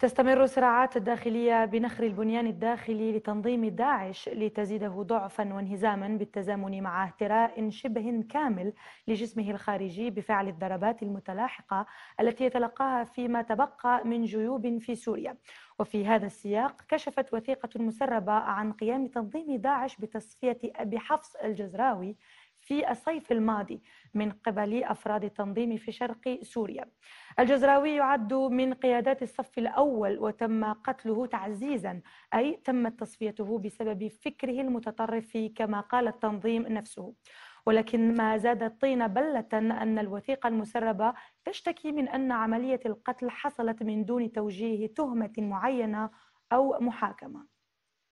تستمر الصراعات الداخلية بنخر البنيان الداخلي لتنظيم داعش لتزيده ضعفا وانهزاما بالتزامن مع اهتراء شبه كامل لجسمه الخارجي بفعل الضربات المتلاحقة التي يتلقاها فيما تبقى من جيوب في سوريا وفي هذا السياق كشفت وثيقة مسربة عن قيام تنظيم داعش بتصفية أبي حفص الجزراوي في الصيف الماضي من قبل أفراد التنظيم في شرق سوريا الجزراوي يعد من قيادات الصف الأول وتم قتله تعزيزا أي تمت تصفيته بسبب فكره المتطرف كما قال التنظيم نفسه ولكن ما زاد الطين بلة أن الوثيقة المسربة تشتكي من أن عملية القتل حصلت من دون توجيه تهمة معينة أو محاكمة